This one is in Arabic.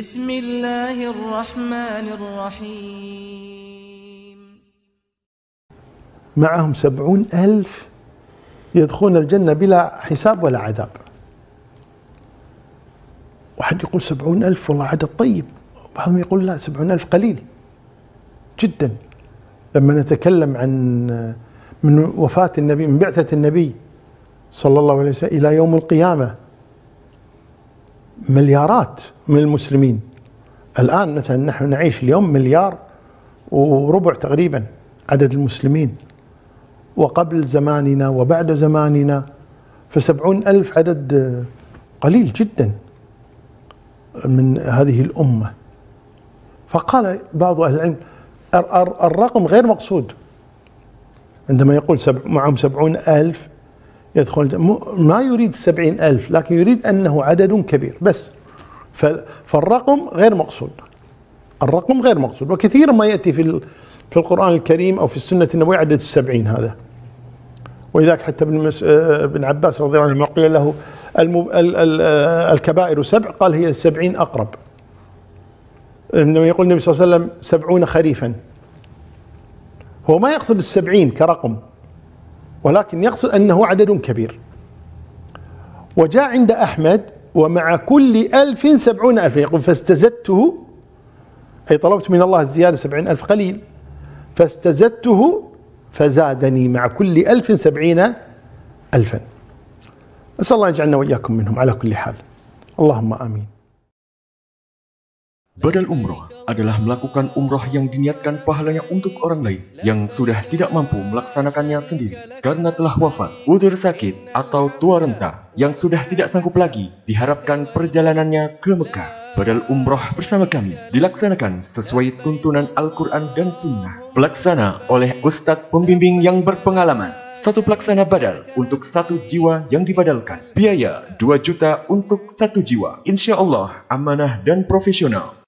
بسم الله الرحمن الرحيم معهم سبعون ألف يدخلون الجنة بلا حساب ولا عذاب واحد يقول سبعون ألف والله عدد طيب بعضهم يقول لا سبعون ألف قليل جدا لما نتكلم عن من وفاة النبي من بعثة النبي صلى الله عليه وسلم إلى يوم القيامة مليارات من المسلمين الآن مثلا نحن نعيش اليوم مليار وربع تقريبا عدد المسلمين وقبل زماننا وبعد زماننا فسبعون ألف عدد قليل جدا من هذه الأمة فقال بعض أهل العلم الرقم غير مقصود عندما يقول معهم سبعون ألف يدخل ما يريد سبعين ألف لكن يريد أنه عدد كبير بس فالرقم غير مقصود الرقم غير مقصود وكثيرا ما يأتي في في القرآن الكريم أو في السنة النبوية عدد السبعين هذا ولذلك حتى ابن, آه، ابن عباس رضي الله عنه قيل له آه، الكبائر سبع قال هي السبعين أقرب إنما يقول النبي صلى الله عليه وسلم سبعون خريفا هو ما يقصد السبعين كرقم ولكن يقصد أنه عدد كبير وجاء عند أحمد ومع كل ألف سبعون ألف يقول فاستزدته أي طلبت من الله الزيادة سبعين ألف قليل فاستزدته فزادني مع كل ألف سبعين ألفا أسأل الله أن يجعلنا وإياكم منهم على كل حال اللهم آمين Badal umroh adalah melakukan umroh yang diniatkan pahalanya untuk orang lain yang sudah tidak mampu melaksanakannya sendiri karena telah wafat, udur sakit, atau tua renta yang sudah tidak sanggup lagi diharapkan perjalanannya ke Mekah. Badal umroh bersama kami dilaksanakan sesuai tuntunan Al-Quran dan Sunnah. Pelaksana oleh Ustadz Pembimbing yang berpengalaman. Satu pelaksana badal untuk satu jiwa yang dibadalkan. Biaya 2 juta untuk satu jiwa. Insya Allah amanah dan profesional.